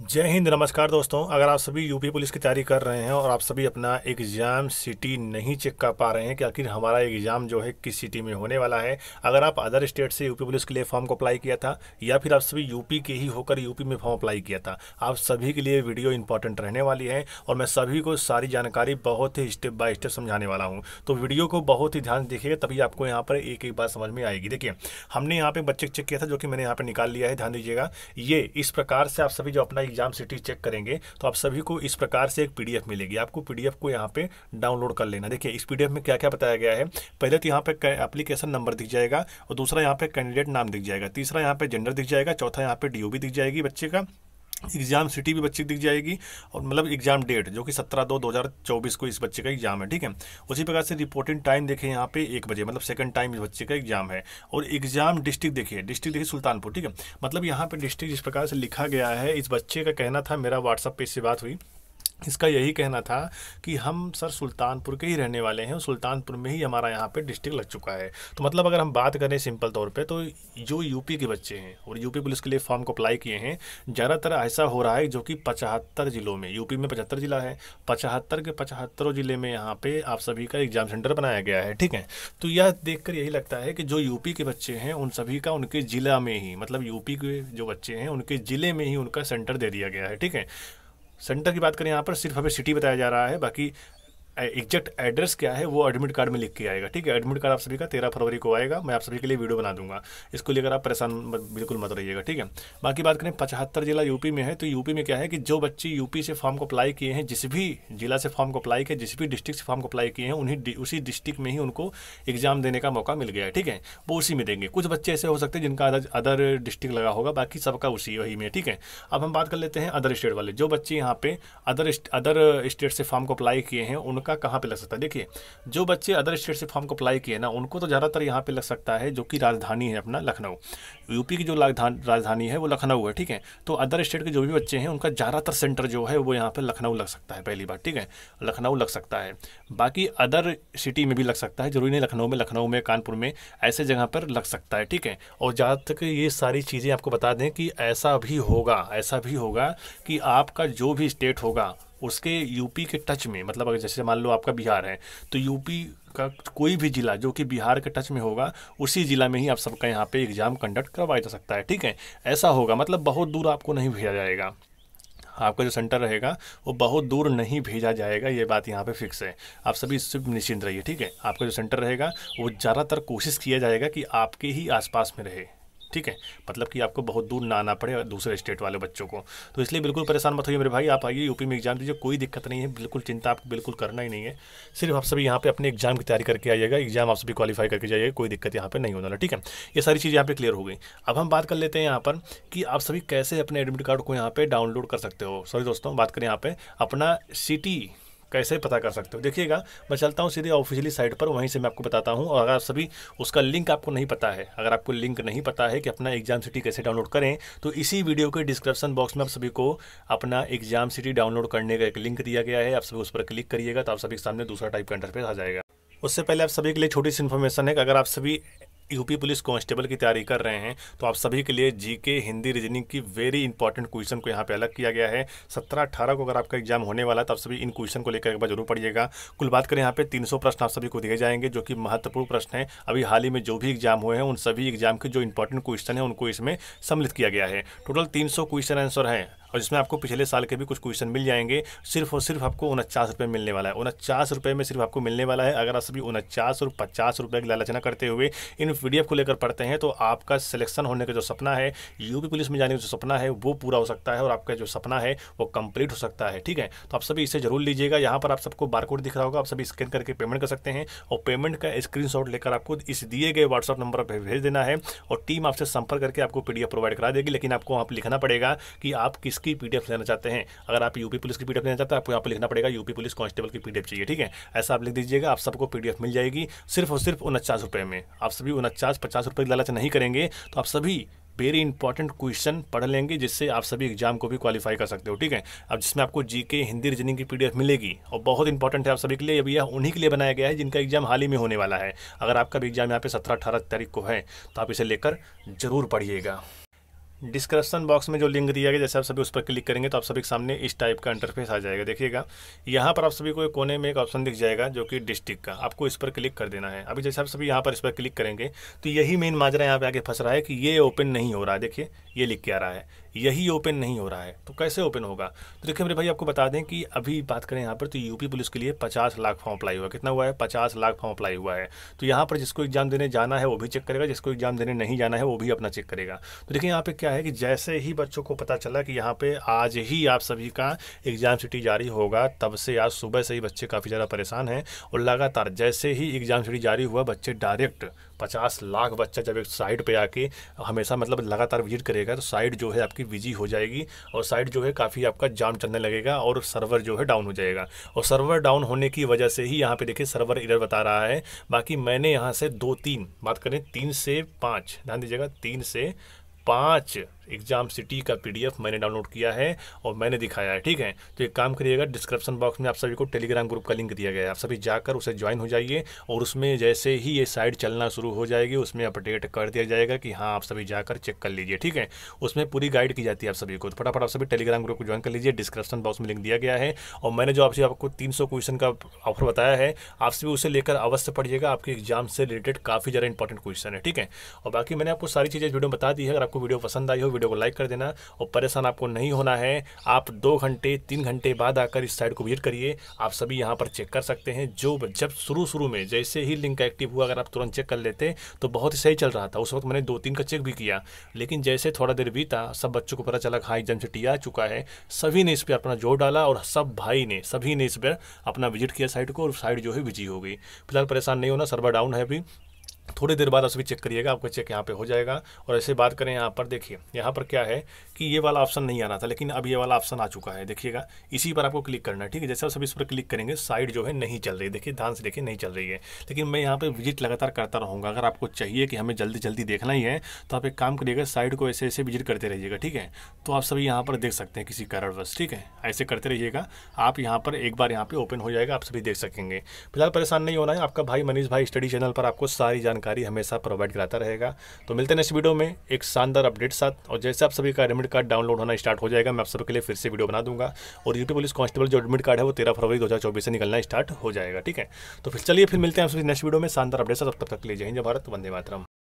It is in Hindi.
जय हिंद नमस्कार दोस्तों अगर आप सभी यूपी पुलिस की तैयारी कर रहे हैं और आप सभी अपना एग्ज़ाम सिटी नहीं चेक कर पा रहे हैं कि आखिर हमारा एग्ज़ाम जो है किस सिटी में होने वाला है अगर आप अदर स्टेट से यूपी पुलिस के लिए फॉर्म को अप्लाई किया था या फिर आप सभी यूपी के ही होकर यूपी में फॉर्म अप्लाई किया था आप सभी के लिए वीडियो इंपॉर्टेंट रहने वाली है और मैं सभी को सारी जानकारी बहुत ही स्टेप बाय स्टेप समझाने वाला हूँ तो वीडियो को बहुत ही ध्यान देखिएगा तभी आपको यहाँ पर एक एक बात समझ में आएगी देखिए हमने यहाँ पर बच्चे चेक किया था जो कि मैंने यहाँ पर निकाल लिया है ध्यान दीजिएगा ये इस प्रकार से आप सभी जो अपना अपना एग्जाम सिटी चेक करेंगे तो आप सभी को इस प्रकार से एक पीडीएफ मिलेगी आपको पीडीएफ को यहाँ पे डाउनलोड कर लेना देखिए इस पीडीएफ में क्या क्या बताया गया है पहले तो यहाँ पे एप्लीकेशन नंबर दिख जाएगा और दूसरा यहाँ पे कैंडिडेट नाम दिख जाएगा तीसरा यहाँ पे जेंडर दिख जाएगा चौथा यहाँ पे डी दिख जाएगी बच्चे का एग्ज़ाम सिटी भी बच्चे दिख जाएगी और मतलब एग्ज़ाम डेट जो कि सत्रह दो दो हज़ार चौबीस को इस बच्चे का एग्ज़ाम है ठीक है उसी प्रकार से रिपोर्टिंग टाइम देखें यहाँ पे एक बजे मतलब सेकंड टाइम इस बच्चे का एग्ज़ाम है और एग्ज़ाम डिस्ट्रिक्ट देखिए डिस्ट्रिक्ट देखिए सुल्तानपुर ठीक है मतलब यहाँ पर डिस्ट्रिक्ट जिस प्रकार से लिखा गया है इस बच्चे का कहना था मेरा व्हाट्सअप पर इससे बात हुई इसका यही कहना था कि हम सर सुल्तानपुर के ही रहने वाले हैं सुल्तानपुर में ही हमारा यहाँ पे डिस्ट्रिक्ट लग चुका है तो मतलब अगर हम बात करें सिंपल तौर पे तो जो यूपी के बच्चे हैं और यूपी पुलिस के लिए फॉर्म को अप्लाई किए हैं ज़्यादातर ऐसा हो रहा है जो कि पचहत्तर ज़िलों में यूपी में पचहत्तर ज़िला है पचहत्तर के पचहत्तरों ज़िले में यहाँ पर आप सभी का एग्ज़ाम सेंटर बनाया गया है ठीक है तो यह देख यही लगता है कि जो यूपी के बच्चे हैं उन सभी का उनके ज़िला में ही मतलब यूपी के जो बच्चे हैं उनके ज़िले में ही उनका सेंटर दे दिया गया है ठीक है सेंटर की बात करें यहाँ पर सिर्फ हमें सिटी बताया जा रहा है बाकी एग्जैक्ट एड्रेस क्या है वो एडमिट कार्ड में लिख के आएगा ठीक है एडमिट कार्ड आप सभी का तेरह फरवरी को आएगा मैं आप सभी के लिए वीडियो बना दूंगा इसको लेकर आप परेशान बिल्कुल मत रहिएगा ठीक है बाकी बात करें पचहत्तर जिला यूपी में है तो यूपी में क्या है कि जो बच्चे यूपी से फॉर्म को अप्लाई किए हैं जिस भी जिला से फॉर्म को अप्लाई किए जिस भी डिस्ट्रिक्ट से फॉर्म को अप्लाई किए हैं उन्हीं उसी डिस्ट्रिक्ट में ही उनको एग्जाम देने का मौका मिल गया है ठीक है वो उसी में देंगे कुछ बच्चे ऐसे हो सकते हैं जिनका अदर डिस्ट्रिक्ट लगा होगा बाकी सबका उसी वही में ठीक है अब हम बात कर लेते हैं अदर स्टेट वाले जो बच्चे यहाँ पे अदर अदर स्टेट से फॉर्म को अप्लाई किए हैं उन का कहाँ पे लग सकता है देखिए जो बच्चे अदर स्टेट से फॉर्म को अप्लाई किए ना उनको तो ज़्यादातर यहाँ पे लग सकता है जो कि राजधानी है अपना लखनऊ यूपी की जो राजधानी है वो लखनऊ है ठीक है तो अदर स्टेट के जो भी बच्चे हैं उनका ज़्यादातर सेंटर जो है वो यहाँ पर लखनऊ लग सकता है पहली बार ठीक है लखनऊ लग सकता है बाकी अदर सिटी में भी लग सकता है जरूरी नहीं लखनऊ में लखनऊ में कानपुर में ऐसे जगह पर लग सकता है ठीक है और जहाँ तक ये सारी चीज़ें आपको बता दें कि ऐसा भी होगा ऐसा भी होगा कि आपका जो भी स्टेट होगा उसके यूपी के टच में मतलब अगर जैसे मान लो आपका बिहार है तो यूपी का कोई भी ज़िला जो कि बिहार के टच में होगा उसी ज़िला में ही आप सबका यहाँ पे एग्ज़ाम कंडक्ट करवाया जा सकता है ठीक है ऐसा होगा मतलब बहुत दूर आपको नहीं भेजा जाएगा आपका जो सेंटर रहेगा वो बहुत दूर नहीं भेजा जाएगा ये बात यहाँ पे फिक्स है आप सभी इससे निश्चिंत रहिए ठीक है आपका जो सेंटर रहेगा वो ज़्यादातर कोशिश किया जाएगा कि आपके ही आसपास में रहे ठीक है मतलब कि आपको बहुत दूर ना आना पड़े दूसरे स्टेट वाले बच्चों को तो इसलिए बिल्कुल परेशान मत होइए मेरे भाई आप आइए यूपी में एग्जाम दीजिए कोई दिक्कत नहीं है बिल्कुल चिंता आपको बिल्कुल करना ही नहीं है सिर्फ आप सभी यहाँ पे अपने एग्जाम की तैयारी करके आइएगा एग्जाम आप सभी क्वालीफाई करके जाइएगा कोई दिक्कत यहाँ पर नहीं होने वाला ठीक है ये सारी चीज़ यहाँ पर क्लियर हो गई अब हम बात कर लेते हैं यहाँ पर कि आप सभी कैसे अपने एडमिट कार्ड को यहाँ पर डाउनलोड कर सकते हो सॉरी दोस्तों बात करें यहाँ पर अपना सिटी कैसे पता कर सकते हो देखिएगा मैं चलता हूँ सीधे ऑफिशियली साइट पर वहीं से मैं आपको बताता हूँ और अगर आप सभी उसका लिंक आपको नहीं पता है अगर आपको लिंक नहीं पता है कि अपना एग्जाम सिटी कैसे डाउनलोड करें तो इसी वीडियो के डिस्क्रिप्शन बॉक्स में आप सभी को अपना एग्जाम सिटी डाउनलोड करने का एक लिंक दिया गया है आप सभी उस पर क्लिक करिएगा तो आप सभी के सामने दूसरा टाइप का इंटरफेस आ जाएगा उससे पहले आप सभी के लिए छोटी सी इन्फॉर्मेशन है कि अगर आप सभी यूपी पुलिस कांस्टेबल की तैयारी कर रहे हैं तो आप सभी के लिए जीके हिंदी रीजनिंग की वेरी इंपॉर्टेंट क्वेश्चन को यहाँ पे अलग किया गया है सत्रह अठारह को अगर आपका एग्जाम होने वाला है तो आप सभी इन क्वेश्चन को लेकर एक बार जरूर पढ़िएगा कुल बात करें यहाँ पे तीन सौ प्रश्न आप सभी को दिए जाएंगे जो कि महत्वपूर्ण प्रश्न है अभी हाल ही में जो भी एग्जाम हुए हैं उन सभी एग्जाम के जो इंपॉर्टेंट क्वेश्चन है उनको इसमें सम्मिलित किया गया है टोटल तीन क्वेश्चन आंसर हैं और जिसमें आपको पिछले साल के भी कुछ क्वेश्चन मिल जाएंगे सिर्फ और सिर्फ आपको उनचास रुपये मिलने वाला है उनचास रुपये में सिर्फ आपको मिलने वाला है अगर आप सभी उनचास और पचास रुपये की लालचना करते हुए इन पी को लेकर पढ़ते हैं तो आपका सिलेक्शन होने का जो सपना है यूपी पुलिस में जाने का जो सपना है वो पूरा हो सकता है और आपका जो सपना है वो कंप्लीट हो सकता है ठीक है तो आप सभी इसे जरूर लीजिएगा यहाँ पर आप सबको बारकोड दिख रहा होगा आप सभी स्कैन करके पेमेंट कर सकते हैं और पेमेंट का स्क्रीन लेकर आपको इस दिए गए व्हाट्सअप नंबर पर भेज देना है और टीम आपसे संपर्क करके आपको पीडीएफ प्रोवाइड करा देगी लेकिन आपको वहाँ पर लिखना पड़ेगा कि आप किस की पीडीएफ लेना चाहते हैं अगर आप यूपी पुलिस की पीडीएफ लेना चाहते हैं आपको यहाँ पर लिखना पड़ेगा यूपी पुलिस कांस्टेबल की पीडीएफ चाहिए ठीक है ऐसा आप लिख दीजिएगा आप सबको पीडीएफ मिल जाएगी सिर्फ और सिर्फ उनचास रुपये में आप सभी उनचास पचास रुपये की लालच नहीं करेंगे तो आप सभी वेरी इंपॉर्टेंट क्वेश्चन पढ़ लेंगे जिससे आप सभी एग्जाम को भी क्वालिफाई कर सकते हो ठीक है अब जिसमें आपको जीके हिंदी रीजनिंग की पीडीएफ मिलेगी और बहुत इंपॉर्टेंट है आप सभी के लिए अभी यह उन्हीं के लिए बनाया गया है जिनका एग्जाम हाल ही में होने वाला है अगर आपका भी एग्जाम यहाँ पे सत्रह अठारह तारीख को है तो आप इसे लेकर जरूर पढ़िएगा डिस्क्रिप्शन बॉक्स में जो लिंक दिया गया जैसे आप सभी उस पर क्लिक करेंगे तो आप सभी के सामने इस टाइप का इंटरफेस आ जाएगा देखिएगा यहाँ पर आप सभी को कोने में एक ऑप्शन दिख जाएगा जो कि डिस्ट्रिक्ट का आपको इस पर क्लिक कर देना है अभी जैसे आप सभी यहाँ पर इस पर क्लिक करेंगे तो यही मेन माजरा यहाँ पे आगे फंस रहा है कि ये ओपन नहीं हो रहा है देखिए ये लिख के आ रहा है यही ओपन नहीं हो रहा है तो कैसे ओपन होगा तो देखिए मेरे भाई आपको बता दें कि अभी बात करें यहाँ पर तो यूपी पुलिस के लिए पचास लाख फॉर्म अप्लाई हुआ कितना हुआ है पचास लाख फॉर्म अप्लाई हुआ है तो यहाँ पर जिसको एग्जाम देने जाना है वो भी चेक करेगा जिसको एग्जाम देने नहीं जाना है वो भी अपना चेक करेगा तो देखिए यहाँ पर क्या है कि जैसे ही बच्चों को पता चला कि यहाँ पर आज ही आप सभी का एग्ज़ाम सिटी जारी होगा तब से आज सुबह से ही बच्चे काफ़ी ज़्यादा परेशान हैं और लगातार जैसे ही एग्ज़ाम सिटी जारी हुआ बच्चे डायरेक्ट पचास लाख बच्चा जब एक साइट पे आके हमेशा मतलब लगातार विजिट करेगा तो साइट जो है आपकी बिजी हो जाएगी और साइट जो है काफ़ी आपका जाम चलने लगेगा और सर्वर जो है डाउन हो जाएगा और सर्वर डाउन होने की वजह से ही यहाँ पे देखिए सर्वर इधर बता रहा है बाकी मैंने यहाँ से दो तीन बात करें तीन से पाँच ध्यान दीजिएगा तीन से पाँच एग्ज़ाम सिटी का पी मैंने डाउनलोड किया है और मैंने दिखाया है ठीक है तो एक काम करिएगा डिस्क्रिप्शन बॉक्स में आप सभी को टेलीग्राम ग्रुप का लिंक दिया गया है आप सभी जाकर उसे ज्वाइन हो जाइए और उसमें जैसे ही ये साइट चलना शुरू हो जाएगी उसमें अपडेट कर दिया जाएगा कि हाँ आप सभी जाकर चेक कर लीजिए ठीक है उसमें पूरी गाइड की जाती है आप सभी को तो फटाफट आप सभी टेलीग्राम ग्रुप को ज्वाइन कर लीजिए डिस्क्रिप्शन बॉक्स में लिंक दिया गया है और मैंने जो आपसे आपको तीन क्वेश्चन का ऑफर बताया है आप सभी उसे लेकर अवश्य पढ़िएगा आपके एग्जाम से रिलेटेड काफ़ी ज़्यादा इंपॉर्टेंट क्वेश्चन है ठीक है और बाकी मैंने आपको सारी चीज़ें वीडियो बता दी है अगर आपको वीडियो पसंद आई हो वीडियो को लाइक कर देना और परेशान आपको नहीं होना है आप दो घंटे तीन घंटे बाद आकर इस साइट को विजिट करिए आप सभी यहाँ पर चेक कर सकते हैं जो जब शुरू शुरू में जैसे ही लिंक एक्टिव हुआ अगर आप तुरंत चेक कर लेते तो बहुत ही सही चल रहा था उस वक्त मैंने दो तीन का चेक भी किया लेकिन जैसे थोड़ा देर बीता सब बच्चों को पता चला हाई जम से आ चुका है सभी ने इस पर अपना जोर डाला और सब भाई ने सभी ने इस पर अपना विजिट किया साइट को और साइट जो है विजी हो गई फिलहाल परेशान नहीं होना सर्वर डाउन है अभी थोड़ी देर बाद आप चेक करिएगा आपका चेक यहाँ पे हो जाएगा और ऐसे बात करें यहाँ पर देखिए यहाँ पर क्या है कि ये वाला ऑप्शन नहीं आना था लेकिन अब ये वाला ऑप्शन आ चुका है देखिएगा इसी पर आपको क्लिक करना है ठीक है जैसे आप सभी इस पर क्लिक करेंगे साइड जो है नहीं चल रही देखिए ध्यान से देखिए नहीं चल रही है लेकिन मैं यहाँ पर विजिट लगातार करता रहूँगा अगर आपको चाहिए कि हमें जल्दी जल्दी देखना ही है तो आप एक काम करिएगा साइड को ऐसे ऐसे विजिट करते रहिएगा ठीक है तो आप सभी यहाँ पर देख सकते हैं किसी कारणवश ठीक है ऐसे करते रहिएगा आप यहाँ पर एक बार यहाँ पर ओपन हो जाएगा आप सभी देख सकेंगे फिलहाल परेशान नहीं होना है आपका भाई मनीष भाई स्टडी चैनल पर आपको सारी जानकारी हमेशा प्रोवाइड कराता रहेगा तो मिलते हैं नेक्स्ट वीडियो में एक शानदार अपडेट साथ और जैसे आप सभी का एडमिट कार्ड डाउनलोड होना स्टार्ट हो जाएगा मैं आप सबके लिए फिर से वीडियो बना दूंगा और यूटी पुलिस कॉन्स्टेबल जो एडमिट कार्ड है वो तेरह फरवरी दो से निकलना स्टार्ट हो जाएगा ठीक है तो फिर चलिए फिर मिलते हैं आप सभी नेक्स्ट वीडियो में शानदार अपडेट साथ तब तक के लिए जय हिंद भारत वंदे मातरम